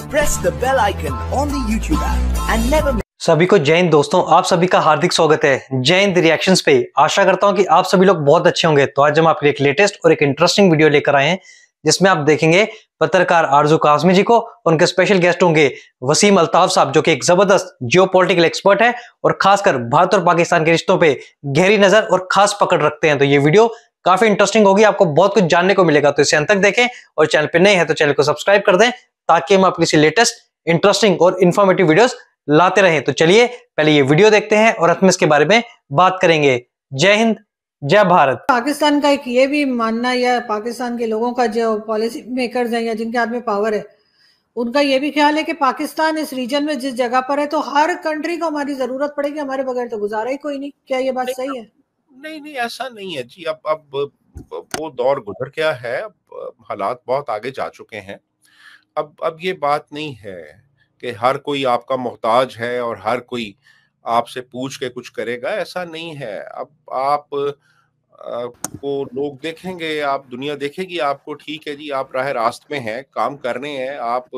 Press the bell icon on the YouTube app and never सभी को जय हिंद दोस्तों आप सभी का हार्दिक स्वागत है जय हिंद रिएक्शंस पे आशा करता हूं कि आप सभी लोग बहुत अच्छे होंगे तो आज हम आपके लिए एक लेटेस्ट और एक इंटरेस्टिंग वीडियो लेकर आए हैं जिसमें आप देखेंगे पत्रकार आरजू काजमी जी को उनके स्पेशल गेस्ट होंगे वसीम अल्ताफ साहब जो कि एक जबरदस्त जियो एक्सपर्ट है और खासकर भारत और पाकिस्तान के रिश्तों पर गहरी नजर और खास पकड़ रखते हैं तो ये वीडियो काफी इंटरेस्टिंग होगी आपको बहुत कुछ जानने को मिलेगा तो इसे अंत तक देखें और चैनल पर नहीं है तो चैनल को सब्सक्राइब कर दें ताकि हम आपके लेटेस्ट इंटरेस्टिंग और इन्फॉर्मेटिव वीडियोस लाते रहे तो चलिए पहले ये वीडियो देखते हैं और अथमिस के बारे में बात करेंगे जय हिंद जय भारत पाकिस्तान का एक ये भी मानना या पाकिस्तान के लोगों का जो पॉलिसी मेकर है या जिनके हाथ में पावर है उनका यह भी ख्याल है कि पाकिस्तान इस रीजन में जिस जगह पर है तो हर कंट्री को हमारी जरूरत पड़ेगी हमारे बगैर तो गुजारा ही कोई नहीं क्या ये बात सही है नहीं नहीं ऐसा नहीं है जी अब अब वो दौर गुजर गया है हालात बहुत आगे जा चुके हैं अब अब ये बात नहीं है कि हर कोई आपका मोहताज है और हर कोई आपसे पूछ के कुछ करेगा ऐसा नहीं है अब आप को लोग देखेंगे आप दुनिया देखेगी आपको ठीक है जी आप राह रास्त में हैं काम करने हैं आप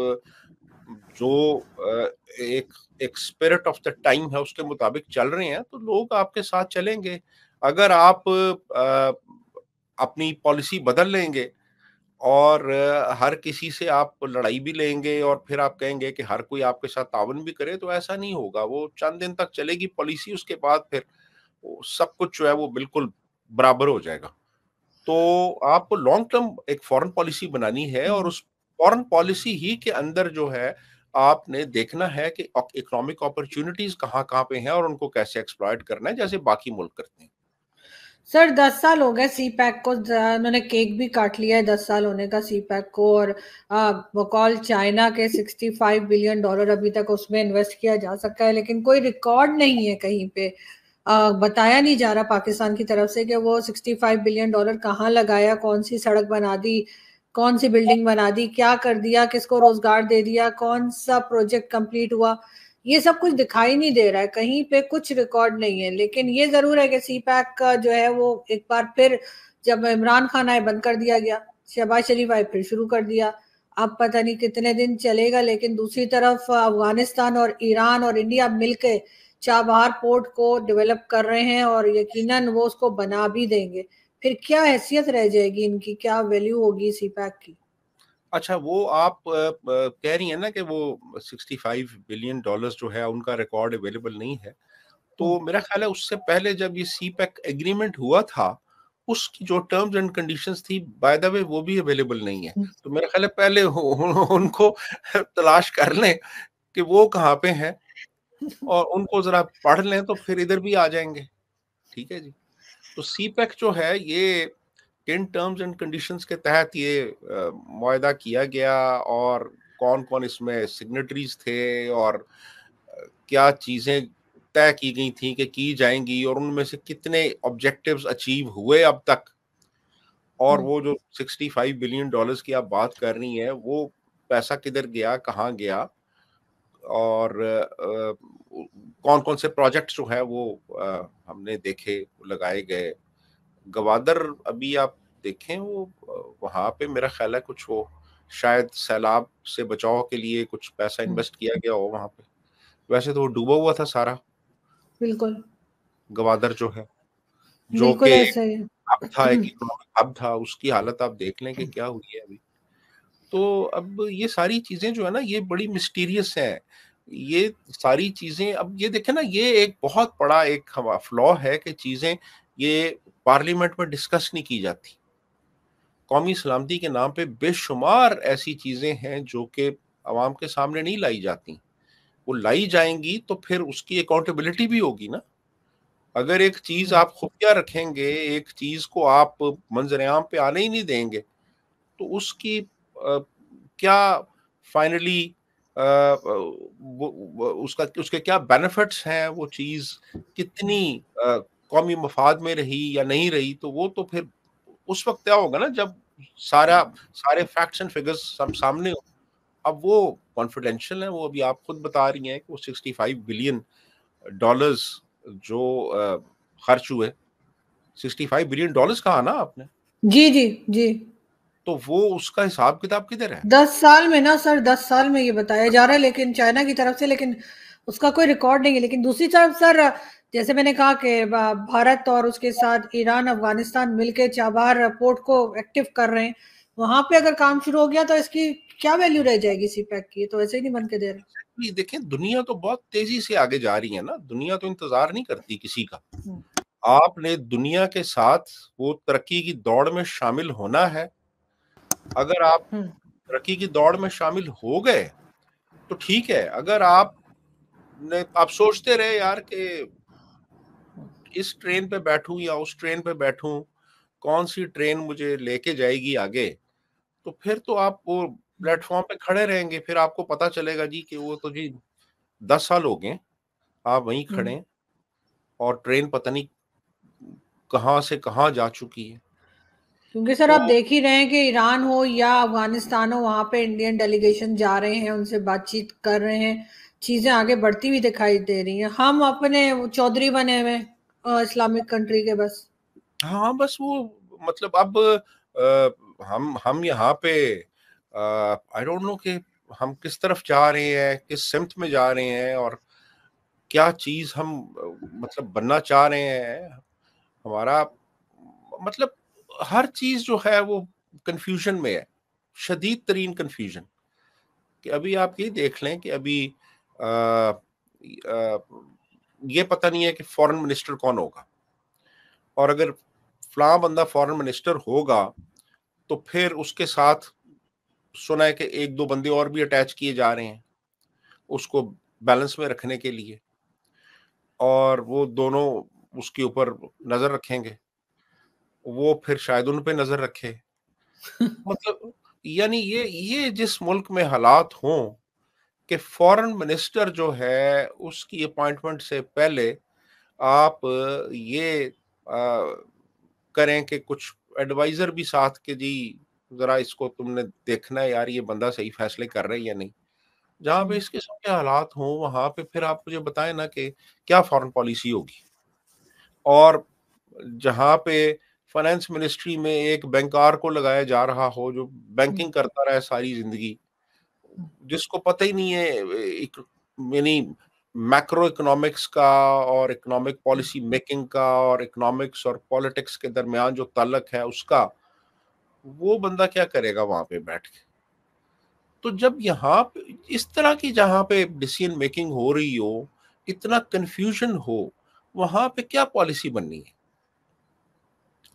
जो एक एक स्पिरिट ऑफ द टाइम है उसके मुताबिक चल रहे हैं तो लोग आपके साथ चलेंगे अगर आप अपनी पॉलिसी बदल लेंगे और हर किसी से आप लड़ाई भी लेंगे और फिर आप कहेंगे कि हर कोई आपके साथ तावन भी करे तो ऐसा नहीं होगा वो चंद दिन तक चलेगी पॉलिसी उसके बाद फिर सब कुछ जो है वो बिल्कुल बराबर हो जाएगा तो आपको लॉन्ग टर्म एक फॉरेन पॉलिसी बनानी है और उस फॉरेन पॉलिसी ही के अंदर जो है आपने देखना है कि इकोनॉमिक अपॉर्चुनिटीज कहाँ कहाँ पे हैं और उनको कैसे एक्सप्लॉयट करना है जैसे बाकी मुल्क करते हैं सर दस साल हो गए सी पैक को उन्होंने केक भी काट लिया है दस साल होने का सी पैक को और बकौल चाइना के सिक्सटी फाइव बिलियन डॉलर अभी तक उसमें इन्वेस्ट किया जा सकता है लेकिन कोई रिकॉर्ड नहीं है कहीं पे आ, बताया नहीं जा रहा पाकिस्तान की तरफ से कि वो सिक्सटी फाइव बिलियन डॉलर कहाँ लगाया कौन सी सड़क बना दी कौन सी बिल्डिंग बना दी क्या कर दिया किसको रोजगार दे दिया कौन सा प्रोजेक्ट कंप्लीट हुआ ये सब कुछ दिखाई नहीं दे रहा है कहीं पे कुछ रिकॉर्ड नहीं है लेकिन ये जरूर है कि सी पैक का जो है वो एक बार फिर जब इमरान खान आए बंद कर दिया गया शहबाज शरीफ आए फिर शुरू कर दिया अब पता नहीं कितने दिन चलेगा लेकिन दूसरी तरफ अफगानिस्तान और ईरान और इंडिया मिलके चाबहार पोर्ट को डेवलप कर रहे हैं और यकीनन वो उसको बना भी देंगे फिर क्या हैसियत रह जाएगी इनकी क्या वैल्यू होगी सी पैक की अच्छा वो आप कह रही है ना कि वो 65 बिलियन डॉलर्स जो है उनका रिकॉर्ड अवेलेबल नहीं है तो हम्म। मेरा ख्याल है उससे पहले जब ये सी पैक e एग्रीमेंट हुआ था उसकी जो टर्म्स एंड कंडीशंस थी बाय द वे वो भी अवेलेबल नहीं है हम्म। तो मेरा ख्याल है पहले उनको तलाश कर लें कि वो कहाँ पे हैं और उनको जरा पढ़ लें तो फिर इधर भी आ जाएंगे ठीक है जी तो सी पैक e जो है ये किन टर्म्स एंड कंडीशंस के तहत ये माहा किया गया और कौन कौन इसमें सिग्नेटरीज थे और क्या चीज़ें तय की गई थी कि की जाएंगी और उनमें से कितने ऑब्जेक्टिव्स अचीव हुए अब तक और वो जो 65 बिलियन डॉलर्स की आप बात कर रही हैं वो पैसा किधर गया कहाँ गया और कौन कौन से प्रोजेक्ट्स जो है वो आ, हमने देखे लगाए गए गवादर अभी आप देखें वो वहां पे मेरा ख्याल है कुछ वो शायद सैलाब से बचाव के लिए कुछ पैसा इन्वेस्ट हम्म। किया गया हो वहां पे वैसे तो वो डूबा हुआ था सारा बिल्कुल गवादर जो है जो कि अब था एक अब हम्म। था उसकी हालत आप देख लें कि हम्म। क्या हुई है अभी तो अब ये सारी चीजें जो है ना ये बड़ी मिस्टीरियस हैं ये सारी चीजें अब ये देखें ना ये एक बहुत बड़ा एक फ्लॉ है कि चीजें ये पार्लियामेंट में डिस्कस नहीं की जाती कौमी सलामती के नाम पे बेशुमार ऐसी चीज़ें हैं जो कि आवाम के सामने नहीं लाई जाती वो लाई जाएंगी तो फिर उसकी अकाउंटेबिलिटी भी होगी ना अगर एक चीज़ हम्म। आप खुफिया रखेंगे एक चीज़ को आप मंजरेआम पे आने ही नहीं देंगे तो उसकी आ, क्या फाइनली उसका उसके क्या बेनिफिट्स हैं वो चीज़ कितनी कौमी मफाद में रही या नहीं रही तो वो तो फिर उस वक्त क्या होगा ना जब सारा सारे फैक्ट्स एंड फिगर्स सब सामने हो अब वो कॉन्फिडेंशियल है वो अभी आप खुद बता रही हैं कि वो 65 बिलियन डॉलर्स जो खर्च हुए 65 बिलियन डॉलर्स कहा ना आपने जी जी जी तो वो उसका हिसाब किताब किधर है दस साल में ना सर दस साल में ये बताया जा रहा है लेकिन चाइना की तरफ से लेकिन उसका कोई रिकॉर्ड नहीं है लेकिन दूसरी तरफ सर जैसे मैंने कहा कि भारत और उसके साथ ईरान अफगानिस्तान मिलकर चाबार पोर्ट को एक्टिव कर रहे हैं वहां पे अगर काम शुरू हो गया तो इसकी क्या वैल्यू रह जाएगी सी पैक की तो ऐसे ही नहीं बन के दे रहे देखें दुनिया तो बहुत तेजी से आगे जा रही है ना दुनिया तो इंतजार नहीं करती किसी का हम्म। आपने दुनिया के साथ वो तरक्की की दौड़ में शामिल होना है अगर आप हम्म। तरक्की की दौड़ में शामिल हो गए तो ठीक है अगर आप ने आप सोचते रहे यार कि इस ट्रेन पे बैठूं या उस ट्रेन पे बैठूं कौन सी ट्रेन मुझे लेके जाएगी आगे तो फिर तो आप वो प्लेटफॉर्म पे खड़े रहेंगे फिर आपको पता चलेगा जी कि वो तो जी दस साल हो गए आप वहीं हम्म। खड़े और ट्रेन पता नहीं कहाँ से कहाँ जा चुकी है क्योंकि सर तो, आप देख ही रहे हैं कि ईरान हो या अफगानिस्तान हो वहाँ पे इंडियन डेलीगेशन जा रहे हैं उनसे बातचीत कर रहे हैं चीजें आगे बढ़ती हुई दिखाई दे रही हैं हम अपने चौधरी बने हुए इस्लामिक कंट्री के बस हाँ बस वो मतलब अब आ, हम हम यहाँ पे आई डोंट नो कि हम किस तरफ जा रहे हैं किस सिमत में जा रहे हैं और क्या चीज हम मतलब बनना चाह रहे हैं हमारा मतलब हर चीज जो है वो कंफ्यूजन में है शदीद तरीन कंफ्यूजन कि अभी आप ये देख लें कि अभी ये पता नहीं है कि फॉरेन मिनिस्टर कौन होगा और अगर फला बंदा फॉरेन मिनिस्टर होगा तो फिर उसके साथ सुना है कि एक दो बंदे और भी अटैच किए जा रहे हैं उसको बैलेंस में रखने के लिए और वो दोनों उसके ऊपर नजर रखेंगे वो फिर शायद उन पे नजर रखे मतलब यानी ये ये जिस मुल्क में हालात हों कि फॉरेन मिनिस्टर जो है उसकी अपॉइंटमेंट से पहले आप ये आ, करें कि कुछ एडवाइज़र भी साथ के जी ज़रा इसको तुमने देखना है यार ये बंदा सही फैसले कर रहे हैं या नहीं जहाँ पे इस किस्म के हालात हों वहाँ पे फिर आप मुझे बताएं ना कि क्या फॉरेन पॉलिसी होगी और जहाँ पे फाइनेंस मिनिस्ट्री में एक बैंकार को लगाया जा रहा हो जो हम्म। बैंकिंग करता रहा सारी जिंदगी जिसको पता ही नहीं है यानी मैक्रो इकोनॉमिक्स का और इकोनॉमिक पॉलिसी मेकिंग का और इकोनॉमिक्स और पॉलिटिक्स के दरमियान जो तलक है उसका वो बंदा क्या करेगा वहां पे बैठ के तो जब यहाँ पे इस तरह की जहां पे डिसीजन मेकिंग हो रही हो इतना कंफ्यूजन हो वहां पे क्या पॉलिसी बननी है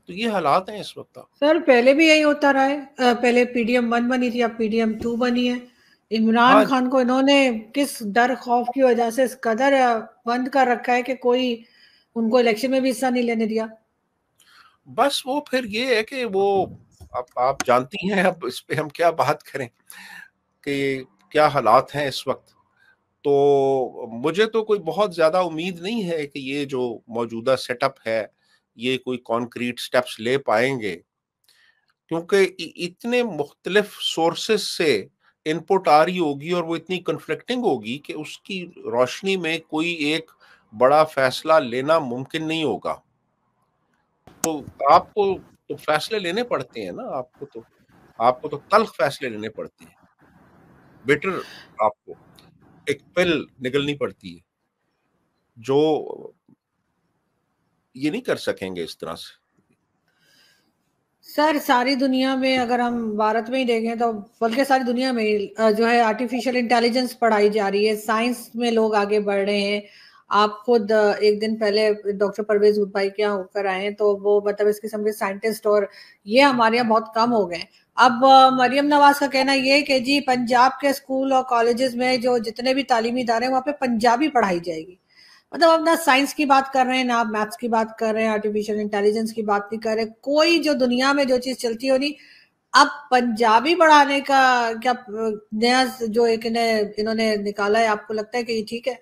तो ये हालात हैं इस वक्त सर पहले भी यही होता रहा है पहले पीडीएम वन बनी थी अब पीडीएम टू बनी है इमरान हाँ, खान को इन्होंने किस डर खौफ की वजह से इस कदर बंद कर रखा है कि कोई उनको इलेक्शन में भी हिस्सा नहीं लेने दिया बस वो फिर ये है कि वो अब आप जानती हैं अब इस पे हम क्या बात करें कि क्या हालात हैं इस वक्त तो मुझे तो कोई बहुत ज़्यादा उम्मीद नहीं है कि ये जो मौजूदा सेटअप है ये कोई कॉन्क्रीट स्टेप्स ले पाएंगे क्योंकि इतने मुख्तलिफ सोर्सेस से इनपुट आ रही होगी और वो इतनी कन्फ्लिक्टिंग होगी कि उसकी रोशनी में कोई एक बड़ा फैसला लेना मुमकिन नहीं होगा तो आपको तो फैसले लेने पड़ते हैं ना आपको तो आपको तो तल्ख फैसले लेने पड़ते हैं बेटर आपको एक पिल निकलनी पड़ती है जो ये नहीं कर सकेंगे इस तरह से सर सारी दुनिया में अगर हम भारत में ही देखें तो बल्कि सारी दुनिया में जो है आर्टिफिशियल इंटेलिजेंस पढ़ाई जा रही है साइंस में लोग आगे बढ़ रहे हैं आप खुद एक दिन पहले डॉक्टर परवेज भाई के यहाँ होकर आए हैं तो वो मतलब इस किस्म के साइंटिस्ट और ये हमारे यहाँ बहुत कम हो गए अब मरियम नवाज का कहना ये है कि जी पंजाब के स्कूल और कॉलेजेस में जो जितने भी तालीमी इदारे हैं वहाँ पे पंजाबी पढ़ाई जाएगी मतलब आप ना साइंस की बात कर रहे हैं ना आप मैथ्स की बात कर रहे हैं आर्टिफिशियल इंटेलिजेंस की बात नहीं कर रहे कोई जो दुनिया में जो चीज चलती नहीं अब पंजाबी बढ़ाने का क्या नया जो एक ने इन्होंने निकाला है आपको लगता है कि ये ठीक है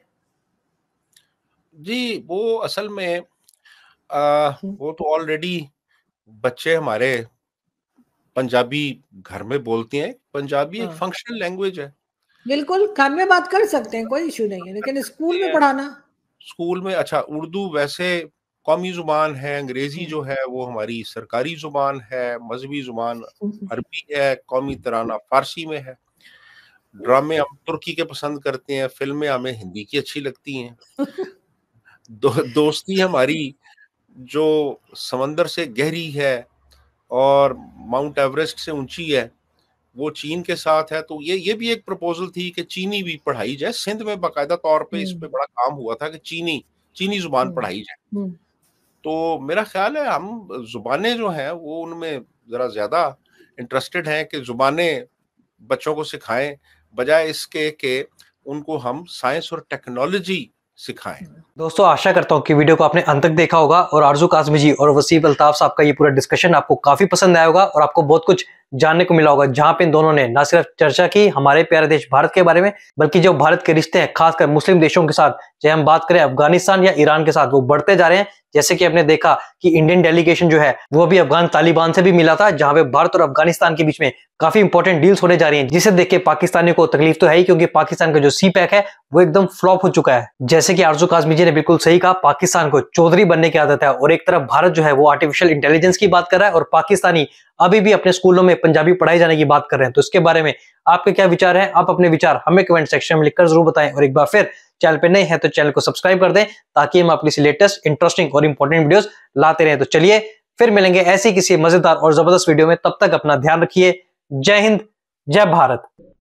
जी वो असल में आ, हम्म। वो तो ऑलरेडी बच्चे हमारे पंजाबी घर में बोलते हैं पंजाबी हाँ। एक फंक्शनल लैंग्वेज है बिल्कुल घर में बात कर सकते हैं कोई इशू नहीं है लेकिन स्कूल में पढ़ाना स्कूल में अच्छा उर्दू वैसे कौमी ज़ुबान है अंग्रेज़ी जो है वो हमारी सरकारी ज़ुबान है मजहबी ज़ुबान अरबी है कौमी तराना फ़ारसी में है ड्रामे हम तुर्की के पसंद करते हैं फिल्में हमें हिंदी की अच्छी लगती हैं दो, दोस्ती हमारी जो समंदर से गहरी है और माउंट एवरेस्ट से ऊंची है वो चीन के साथ है तो ये ये भी एक प्रपोजल थी कि चीनी भी पढ़ाई जाए सिंध में बाकायदा तौर पे इस पे हम्म। बड़ा काम हुआ था कि चीनी चीनी जुबान हम्म। पढ़ाई जाए हम्म। तो मेरा ख्याल है हम जुबानें जो हैं वो उनमें ज़रा ज़्यादा इंटरेस्टेड हैं कि जुबानें बच्चों को सिखाएं बजाय इसके के उनको हम साइंस और टेक्नोलॉजी सिखाएं दोस्तों आशा करता हूँ कि वीडियो को आपने अंत तक देखा होगा और आरजू काजमी जी और वसीब अल्ताफ साहब का ये पूरा डिस्कशन आपको काफ़ी पसंद आया होगा और आपको बहुत कुछ जानने को मिला होगा जहां पे इन दोनों ने ना सिर्फ चर्चा की हमारे प्यारे देश भारत के बारे में बल्कि जो भारत के रिश्ते हैं खासकर मुस्लिम देशों के साथ चाहे हम बात करें अफगानिस्तान या ईरान के साथ वो बढ़ते जा रहे हैं जैसे कि हमने देखा कि इंडियन डेलीगेशन जो है वो अभी अफगान तालिबान से भी मिला था जहां पे भारत और अफगानिस्तान के बीच में काफी इंपॉर्टेंट डील्स होने जा रही हैं जिसे देख के पाकिस्तानी को तकलीफ तो है ही क्योंकि पाकिस्तान का जो सी पैक है वो एकदम फ्लॉप हो चुका है जैसे कि आरजू काजमी जी ने बिल्कुल सही कहा पाकिस्तान को चौधरी बनने की आदत है और एक तरफ भारत जो है वो आर्टिफिशियल इंटेलिजेंस की बात कर रहा है और पाकिस्तानी अभी भी अपने स्कूलों में में पंजाबी पढ़ाई जाने की बात कर रहे हैं तो इसके बारे में आपके क्या विचार हैं आप अपने विचार हमें कमेंट सेक्शन में लिखकर जरूर बताएं और एक बार फिर चैनल पर नए हैं तो चैनल को सब्सक्राइब कर दें ताकि हम आपकी लेटेस्ट इंटरेस्टिंग और इंपॉर्टेंट वीडियोज लाते रहे तो चलिए फिर मिलेंगे ऐसी किसी मजेदार और जबरदस्त वीडियो में तब तक अपना ध्यान रखिए जय हिंद जय भारत